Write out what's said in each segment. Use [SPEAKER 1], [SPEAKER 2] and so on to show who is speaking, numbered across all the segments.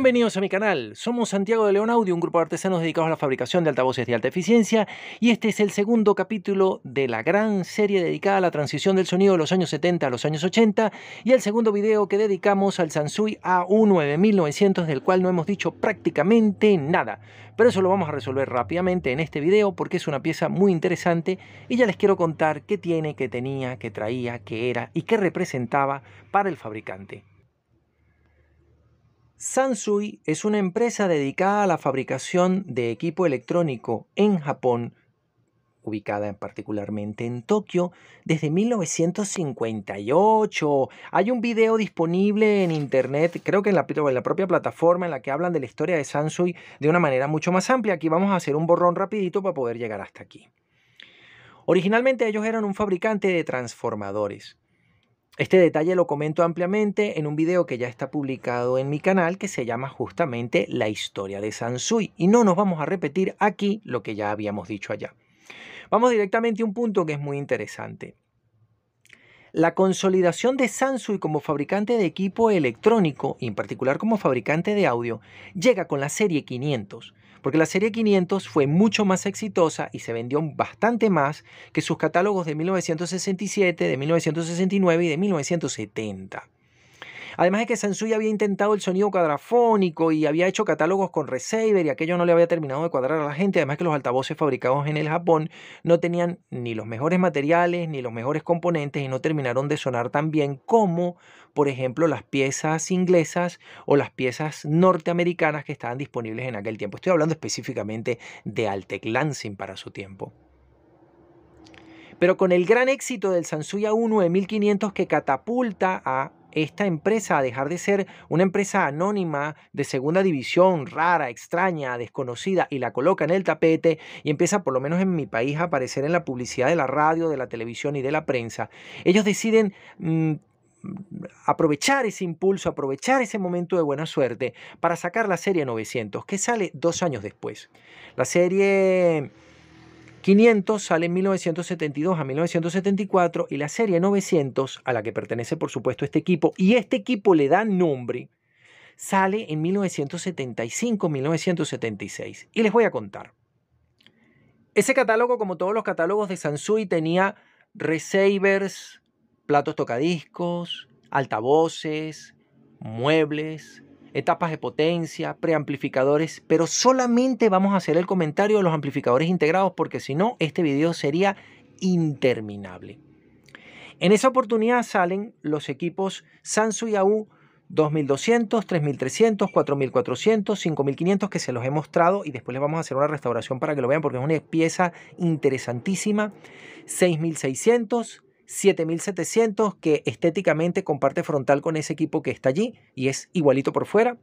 [SPEAKER 1] Bienvenidos a mi canal, somos Santiago de León Audio, un grupo de artesanos dedicados a la fabricación de altavoces de alta eficiencia y este es el segundo capítulo de la gran serie dedicada a la transición del sonido de los años 70 a los años 80 y el segundo video que dedicamos al Sansui a 9900 del cual no hemos dicho prácticamente nada, pero eso lo vamos a resolver rápidamente en este video porque es una pieza muy interesante y ya les quiero contar qué tiene, qué tenía, qué traía, qué era y qué representaba para el fabricante. Sansui es una empresa dedicada a la fabricación de equipo electrónico en Japón, ubicada particularmente en Tokio, desde 1958. Hay un video disponible en internet, creo que en la, propia plataforma en la que hablan de la historia de Sansui de una manera mucho más amplia. Aquí vamos a hacer un borrón rapidito para poder llegar hasta aquí. Originalmente ellos eran un fabricante de transformadores. Este detalle lo comento ampliamente en un video que ya está publicado en mi canal que se llama justamente La historia de Sansui y no nos vamos a repetir aquí lo que ya habíamos dicho allá. Vamos directamente a un punto que es muy interesante. La consolidación de Sansui como fabricante de equipo electrónico y en particular como fabricante de audio llega con la serie 500, porque la serie 500 fue mucho más exitosa y se vendió bastante más que sus catálogos de 1967, de 1969 y de 1970. Además de que Sansui había intentado el sonido cuadrafónico y había hecho catálogos con receiver y aquello no le había terminado de cuadrar a la gente, además que los altavoces fabricados en el Japón no tenían ni los mejores materiales ni los mejores componentes y no terminaron de sonar tan bien como por ejemplo, las piezas inglesas o las piezas norteamericanas que estaban disponibles en aquel tiempo. Estoy hablando específicamente de Altec Lansing para su tiempo pero con el gran éxito del Sansuya 1 de 1500 que catapulta a esta empresa a dejar de ser una empresa anónima de segunda división, rara, extraña, desconocida, y la coloca en el tapete y empieza, por lo menos en mi país, a aparecer en la publicidad de la radio, de la televisión y de la prensa. Ellos deciden mm, aprovechar ese impulso, aprovechar ese momento de buena suerte para sacar la serie 900, que sale dos años después. La serie 500 sale en 1972 a 1974 y la serie 900, a la que pertenece por supuesto este equipo, y este equipo le da nombre, sale en 1975-1976. Y les voy a contar. Ese catálogo, como todos los catálogos de Sansui, tenía receivers, platos tocadiscos, altavoces, muebles, etapas de potencia, preamplificadores, pero solamente vamos a hacer el comentario de los amplificadores integrados porque si no, este video sería interminable. En esa oportunidad salen los equipos y AU 2200, 3300, 4400, 5500 que se los he mostrado y después les vamos a hacer una restauración para que lo vean porque es una pieza interesantísima. 6600, 7700 que estéticamente comparte frontal con ese equipo que está allí y es igualito por fuera.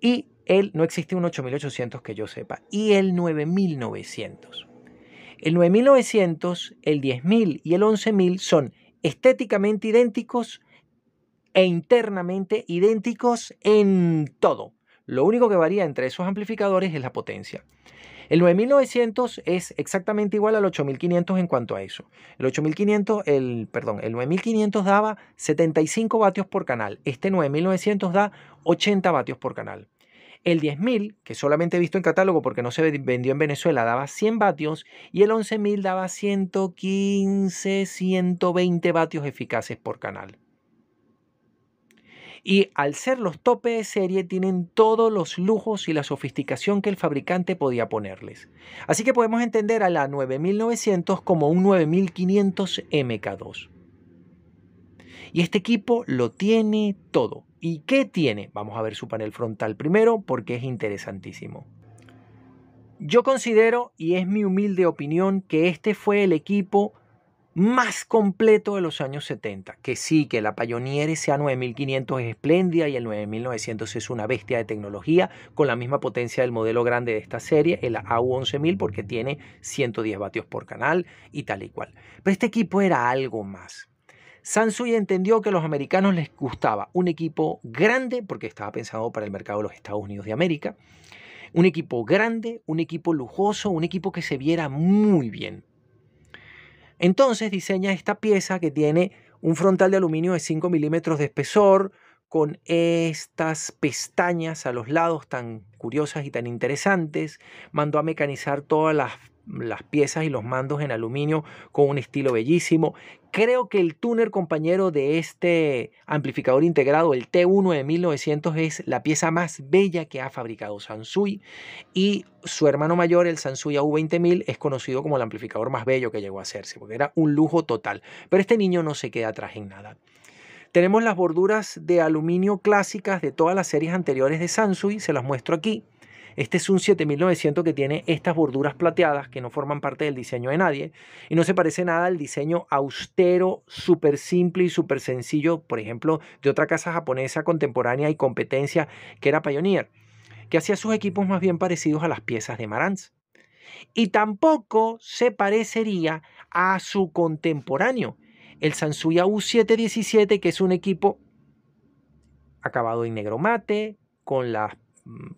[SPEAKER 1] Y él no existe un 8800 que yo sepa. Y el 9900. El 9900, el 10000 y el 11000 son estéticamente idénticos e internamente idénticos en todo. Lo único que varía entre esos amplificadores es la potencia. El 9900 es exactamente igual al 8500 en cuanto a eso. El 8500, el, perdón, el 9500 daba 75 vatios por canal. Este 9900 da 80 vatios por canal. El 10.000, que solamente he visto en catálogo porque no se vendió en Venezuela, daba 100 vatios y el 11.000 daba 115, 120 vatios eficaces por canal y al ser los tope de serie tienen todos los lujos y la sofisticación que el fabricante podía ponerles. Así que podemos entender a la 9900 como un 9500 MK2. Y este equipo lo tiene todo. ¿Y qué tiene? Vamos a ver su panel frontal primero porque es interesantísimo. Yo considero, y es mi humilde opinión, que este fue el equipo más completo de los años 70, que sí, que la Pioneer SA9500 es espléndida y el 9900 es una bestia de tecnología con la misma potencia del modelo grande de esta serie, el AU11000, porque tiene 110 vatios por canal y tal y cual. Pero este equipo era algo más. Sansui entendió que a los americanos les gustaba un equipo grande, porque estaba pensado para el mercado de los Estados Unidos de América, un equipo grande, un equipo lujoso, un equipo que se viera muy bien. Entonces diseña esta pieza que tiene un frontal de aluminio de 5 milímetros de espesor, con estas pestañas a los lados tan curiosas y tan interesantes. Mandó a mecanizar todas las las piezas y los mandos en aluminio con un estilo bellísimo. Creo que el tuner compañero de este amplificador integrado, el T1 de 1900, es la pieza más bella que ha fabricado Sansui y su hermano mayor, el Sansui AU20000, es conocido como el amplificador más bello que llegó a hacerse, porque era un lujo total. Pero este niño no se queda atrás en nada. Tenemos las borduras de aluminio clásicas de todas las series anteriores de Sansui, se las muestro aquí. Este es un 7900 que tiene estas borduras plateadas que no forman parte del diseño de nadie y no se parece nada al diseño austero, súper simple y súper sencillo, por ejemplo, de otra casa japonesa contemporánea y competencia que era Pioneer, que hacía sus equipos más bien parecidos a las piezas de Marantz. Y tampoco se parecería a su contemporáneo, el Sansuya U717, que es un equipo acabado en negro mate, con las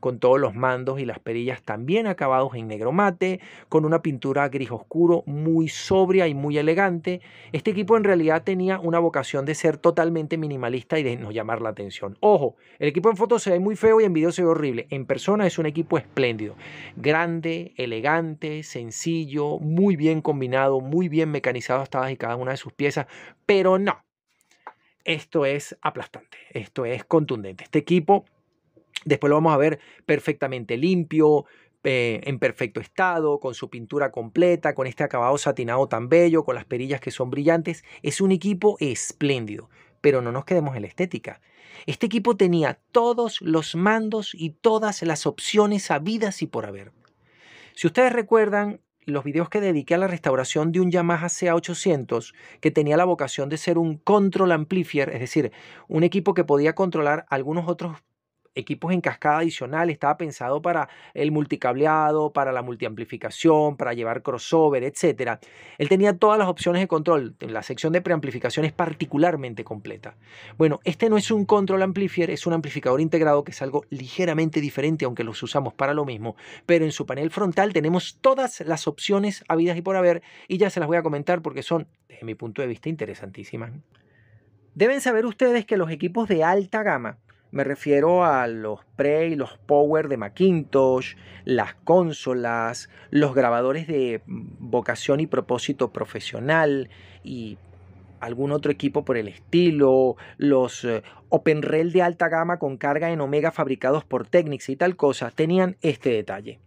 [SPEAKER 1] con todos los mandos y las perillas también acabados en negro mate, con una pintura gris oscuro muy sobria y muy elegante. Este equipo en realidad tenía una vocación de ser totalmente minimalista y de no llamar la atención. Ojo, el equipo en foto se ve muy feo y en video se ve horrible. En persona es un equipo espléndido, grande, elegante, sencillo, muy bien combinado, muy bien mecanizado hasta y cada una de sus piezas, pero no. Esto es aplastante, esto es contundente. Este equipo Después lo vamos a ver perfectamente limpio, eh, en perfecto estado, con su pintura completa, con este acabado satinado tan bello, con las perillas que son brillantes. Es un equipo espléndido, pero no nos quedemos en la estética. Este equipo tenía todos los mandos y todas las opciones habidas y por haber. Si ustedes recuerdan, los videos que dediqué a la restauración de un Yamaha CA800 que tenía la vocación de ser un control amplifier, es decir, un equipo que podía controlar algunos otros equipos en cascada adicional, estaba pensado para el multicableado, para la multiamplificación, para llevar crossover, etc. Él tenía todas las opciones de control. La sección de preamplificación es particularmente completa. Bueno, este no es un control amplifier, es un amplificador integrado que es algo ligeramente diferente, aunque los usamos para lo mismo. Pero en su panel frontal tenemos todas las opciones habidas y por haber, y ya se las voy a comentar porque son, desde mi punto de vista, interesantísimas. Deben saber ustedes que los equipos de alta gama me refiero a los pre y los power de Macintosh, las consolas, los grabadores de mm, vocación y propósito profesional y algún otro equipo por el estilo, los eh, OpenRail de alta gama con carga en Omega fabricados por Technics y tal cosa, tenían este detalle.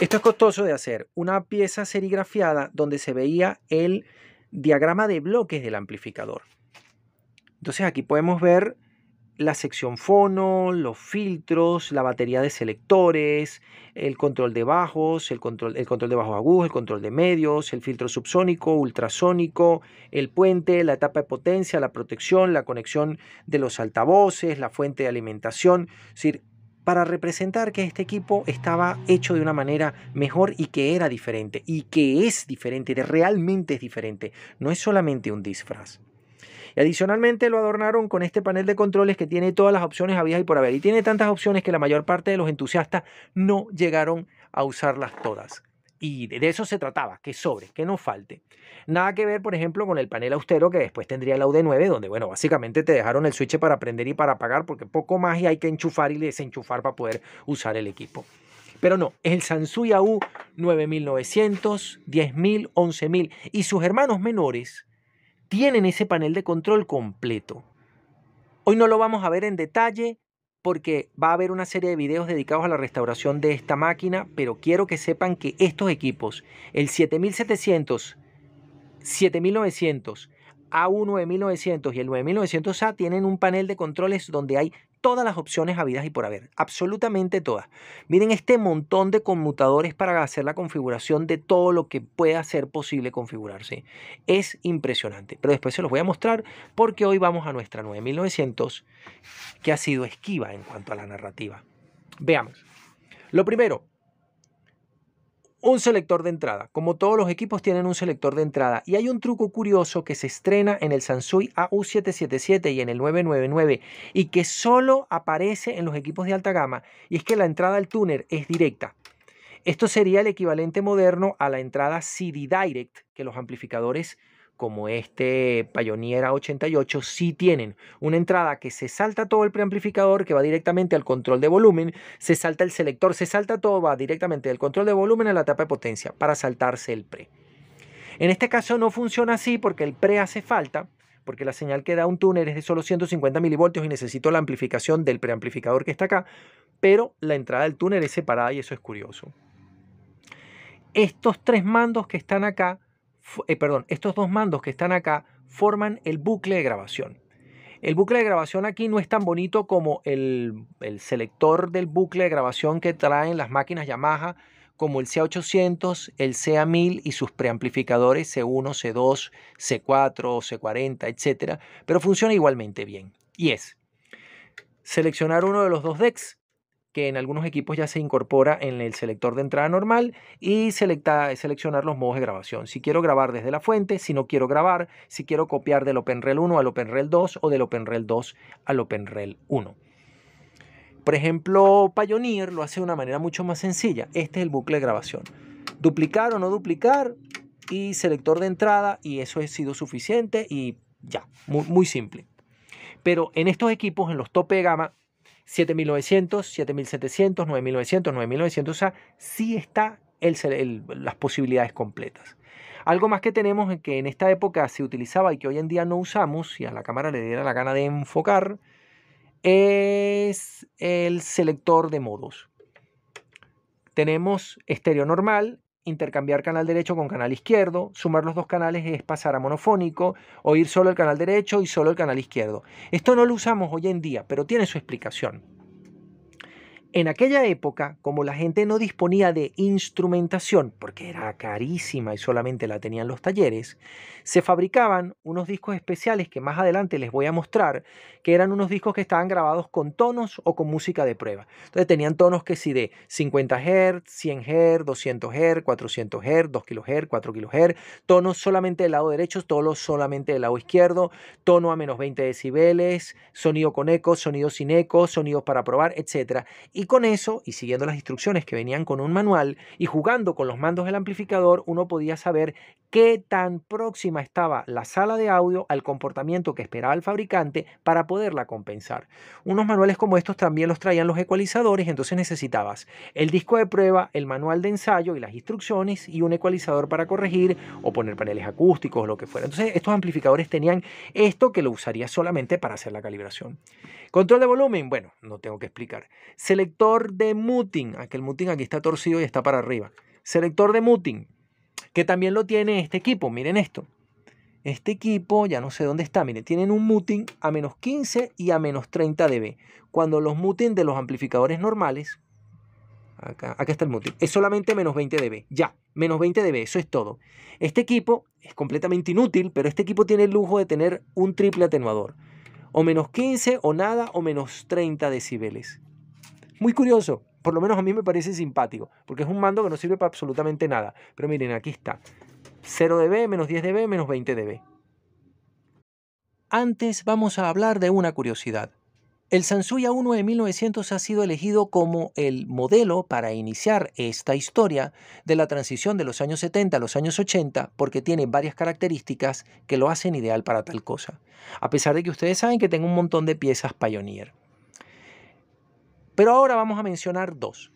[SPEAKER 1] Esto es costoso de hacer, una pieza serigrafiada donde se veía el diagrama de bloques del amplificador. Entonces aquí podemos ver la sección fono, los filtros, la batería de selectores, el control de bajos, el control, el control de bajos agudos, el control de medios, el filtro subsónico, ultrasónico, el puente, la etapa de potencia, la protección, la conexión de los altavoces, la fuente de alimentación. Es decir, para representar que este equipo estaba hecho de una manera mejor y que era diferente, y que es diferente, realmente es diferente. No es solamente un disfraz adicionalmente lo adornaron con este panel de controles que tiene todas las opciones habidas y por haber. Y tiene tantas opciones que la mayor parte de los entusiastas no llegaron a usarlas todas. Y de eso se trataba, que sobre, que no falte. Nada que ver, por ejemplo, con el panel austero que después tendría la UD9, donde, bueno, básicamente te dejaron el switch para prender y para apagar, porque poco más y hay que enchufar y desenchufar para poder usar el equipo. Pero no, el Sansuya u 9900, 10000, 11000 y sus hermanos menores tienen ese panel de control completo. Hoy no lo vamos a ver en detalle porque va a haber una serie de videos dedicados a la restauración de esta máquina, pero quiero que sepan que estos equipos, el 7700, 7900 AU9900 y el 9900A tienen un panel de controles donde hay todas las opciones habidas y por haber, absolutamente todas. Miren este montón de conmutadores para hacer la configuración de todo lo que pueda ser posible configurarse. Es impresionante, pero después se los voy a mostrar porque hoy vamos a nuestra 9900 que ha sido esquiva en cuanto a la narrativa. Veamos. Lo primero, un selector de entrada. Como todos los equipos tienen un selector de entrada. Y hay un truco curioso que se estrena en el Sansui AU777 y en el 999 y que solo aparece en los equipos de alta gama. Y es que la entrada al túnel es directa. Esto sería el equivalente moderno a la entrada CD Direct que los amplificadores como este Pioneer 88 sí tienen una entrada que se salta todo el preamplificador, que va directamente al control de volumen, se salta el selector, se salta todo, va directamente del control de volumen a la tapa de potencia para saltarse el pre. En este caso no funciona así porque el pre hace falta, porque la señal que da un túnel es de solo 150 milivoltios y necesito la amplificación del preamplificador que está acá, pero la entrada del túnel es separada y eso es curioso. Estos tres mandos que están acá eh, perdón, estos dos mandos que están acá forman el bucle de grabación. El bucle de grabación aquí no es tan bonito como el, el selector del bucle de grabación que traen las máquinas Yamaha, como el CA800, el CA1000 y sus preamplificadores C1, C2, C4, C40, etc. Pero funciona igualmente bien. Y es seleccionar uno de los dos decks que en algunos equipos ya se incorpora en el selector de entrada normal y selecta, seleccionar los modos de grabación. Si quiero grabar desde la fuente, si no quiero grabar, si quiero copiar del OpenRel 1 al OpenRel 2 o del OpenRel 2 al OpenRel 1. Por ejemplo, Pioneer lo hace de una manera mucho más sencilla. Este es el bucle de grabación. Duplicar o no duplicar y selector de entrada y eso ha sido suficiente y ya, muy, muy simple. Pero en estos equipos, en los tope de gama, 7.900, 7.700, 9.900, 9.900. O sea, sí está el, las posibilidades completas. Algo más que tenemos que en esta época se utilizaba y que hoy en día no usamos, si a la cámara le diera la gana de enfocar, es el selector de modos. Tenemos estéreo normal, intercambiar canal derecho con canal izquierdo, sumar los dos canales es pasar a monofónico, oír solo el canal derecho y solo el canal izquierdo. Esto no lo usamos hoy en día, pero tiene su explicación. En aquella época, como la gente no disponía de instrumentación, porque era carísima y solamente la tenían los talleres, se fabricaban unos discos especiales que más adelante les voy a mostrar, que eran unos discos que estaban grabados con tonos o con música de prueba. Entonces tenían tonos que si de 50 Hz, 100 Hz, 200 Hz, 400 Hz, 2 kHz, 4 kHz, tonos solamente del lado derecho, tonos solamente del lado izquierdo, tono a menos 20 decibeles, sonido con eco, sonido sin eco, sonidos para probar, etc y con eso, y siguiendo las instrucciones que venían con un manual y jugando con los mandos del amplificador, uno podía saber qué tan próxima estaba la sala de audio al comportamiento que esperaba el fabricante para poderla compensar. Unos manuales como estos también los traían los ecualizadores, entonces necesitabas el disco de prueba, el manual de ensayo y las instrucciones y un ecualizador para corregir o poner paneles acústicos o lo que fuera. Entonces estos amplificadores tenían esto que lo usaría solamente para hacer la calibración. Control de volumen, bueno, no tengo que explicar selector de muting. Aquel ah, muting aquí está torcido y está para arriba. Selector de muting, que también lo tiene este equipo. Miren esto. Este equipo, ya no sé dónde está, miren, tienen un muting a menos 15 y a menos 30 dB. Cuando los muting de los amplificadores normales, acá, acá está el muting, es solamente menos 20 dB. Ya, menos 20 dB, eso es todo. Este equipo es completamente inútil, pero este equipo tiene el lujo de tener un triple atenuador. O menos 15 o nada o menos 30 decibeles. Muy curioso, por lo menos a mí me parece simpático, porque es un mando que no sirve para absolutamente nada. Pero miren, aquí está. 0 dB, menos 10 dB, menos 20 dB. Antes vamos a hablar de una curiosidad. El Sansui A1 de 1900 ha sido elegido como el modelo para iniciar esta historia de la transición de los años 70 a los años 80 porque tiene varias características que lo hacen ideal para tal cosa. A pesar de que ustedes saben que tengo un montón de piezas Pioneer. Pero ahora vamos a mencionar dos.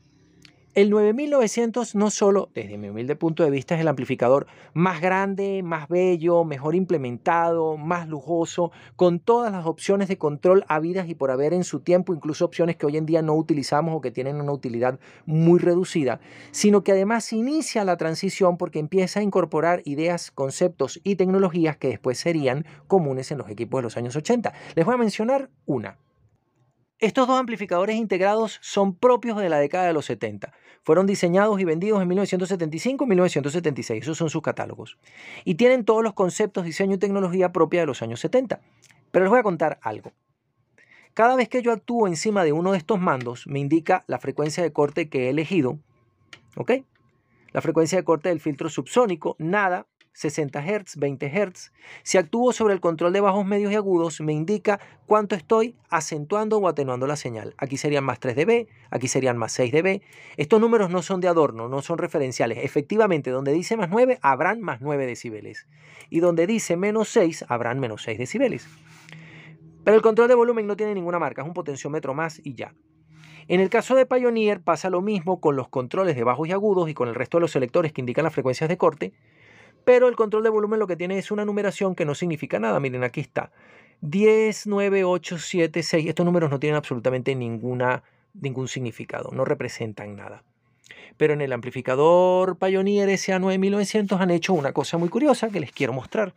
[SPEAKER 1] El 9900 no solo, desde mi humilde punto de vista, es el amplificador más grande, más bello, mejor implementado, más lujoso, con todas las opciones de control habidas y por haber en su tiempo, incluso opciones que hoy en día no utilizamos o que tienen una utilidad muy reducida, sino que además inicia la transición porque empieza a incorporar ideas, conceptos y tecnologías que después serían comunes en los equipos de los años 80. Les voy a mencionar una. Estos dos amplificadores integrados son propios de la década de los 70. Fueron diseñados y vendidos en 1975 y 1976. Esos son sus catálogos. Y tienen todos los conceptos, diseño y tecnología propia de los años 70. Pero les voy a contar algo. Cada vez que yo actúo encima de uno de estos mandos, me indica la frecuencia de corte que he elegido. ¿Ok? La frecuencia de corte del filtro subsónico, nada, 60 Hz, 20 Hz. Si actúo sobre el control de bajos, medios y agudos, me indica cuánto estoy acentuando o atenuando la señal. Aquí serían más 3 dB, aquí serían más 6 dB. Estos números no son de adorno, no son referenciales. Efectivamente, donde dice más 9, habrán más 9 decibeles. Y donde dice menos 6, habrán menos 6 decibeles. Pero el control de volumen no tiene ninguna marca, es un potenciómetro más y ya. En el caso de Pioneer pasa lo mismo con los controles de bajos y agudos y con el resto de los selectores que indican las frecuencias de corte, pero el control de volumen lo que tiene es una numeración que no significa nada. Miren, aquí está. 10, 9, 8, 7, 6. Estos números no tienen absolutamente ninguna, ningún significado, no representan nada. Pero en el amplificador Pioneer SA9900 han hecho una cosa muy curiosa que les quiero mostrar.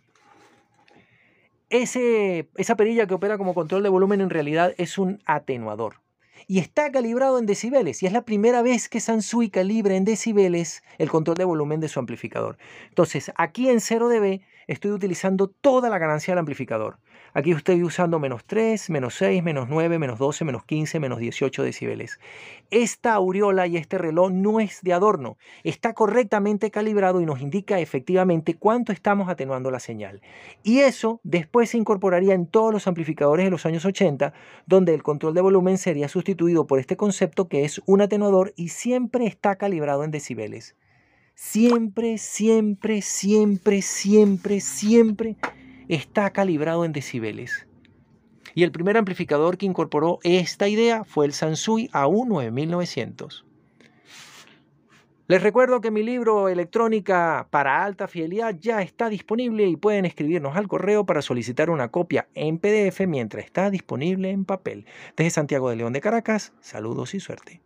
[SPEAKER 1] esa perilla que opera como control de volumen en realidad es un atenuador y está calibrado en decibeles. Y es la primera vez que Sansui calibra en decibeles el control de volumen de su amplificador. Entonces, aquí en 0 dB estoy utilizando toda la ganancia del amplificador. Aquí estoy usando menos 3, menos 6, menos 9, menos 12, menos 15, menos 18 decibeles. Esta aureola y este reloj no es de adorno. Está correctamente calibrado y nos indica efectivamente cuánto estamos atenuando la señal. Y eso después se incorporaría en todos los amplificadores de los años 80, donde el control de volumen sería sustituido por este concepto que es un atenuador y siempre está calibrado en decibeles. Siempre, siempre, siempre, siempre, siempre está calibrado en decibeles. Y el primer amplificador que incorporó esta idea fue el Sansui A1 les recuerdo que mi libro Electrónica para alta fidelidad ya está disponible y pueden escribirnos al correo para solicitar una copia en PDF mientras está disponible en papel. Desde Santiago de León de Caracas, saludos y suerte.